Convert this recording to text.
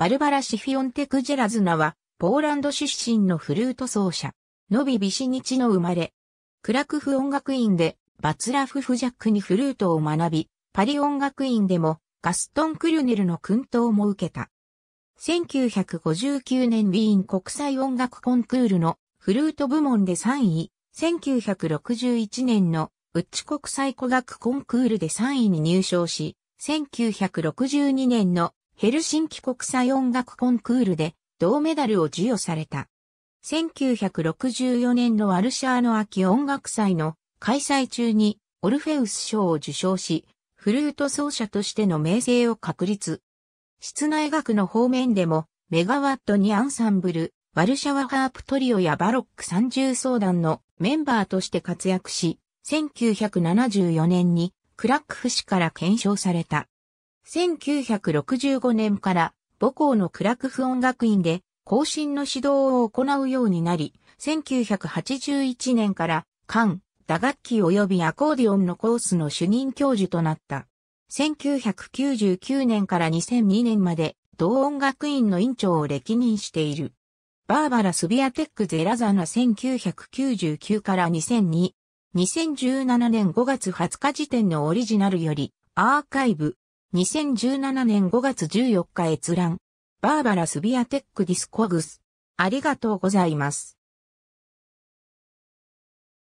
バルバラ・シフィオンテク・ジェラズナは、ポーランド出身のフルート奏者、ノビ・ビシニチの生まれ。クラクフ音楽院で、バツラフ・フジャックにフルートを学び、パリ音楽院でも、ガストン・クリュネルの訓導も受けた。1959年ウィーン国際音楽コンクールのフルート部門で3位、1961年のウッチ国際古楽コンクールで3位に入賞し、1962年のヘルシンキ国際音楽コンクールで銅メダルを授与された。1964年のワルシャーの秋音楽祭の開催中にオルフェウス賞を受賞し、フルート奏者としての名声を確立。室内楽の方面でもメガワットにアンサンブル、ワルシャワハープトリオやバロック三重奏団のメンバーとして活躍し、1974年にクラックフ氏から検証された。1965年から母校のクラクフ音楽院で更新の指導を行うようになり、1981年から管、打楽器及びアコーディオンのコースの主任教授となった。1999年から2002年まで同音楽院の院長を歴任している。バーバラ・スビアテック・ゼラザナ1999から2002。2017年5月20日時点のオリジナルよりアーカイブ2017年5月14日閲覧。バーバラ・スビアテック・ディスコグス。ありがとうございます。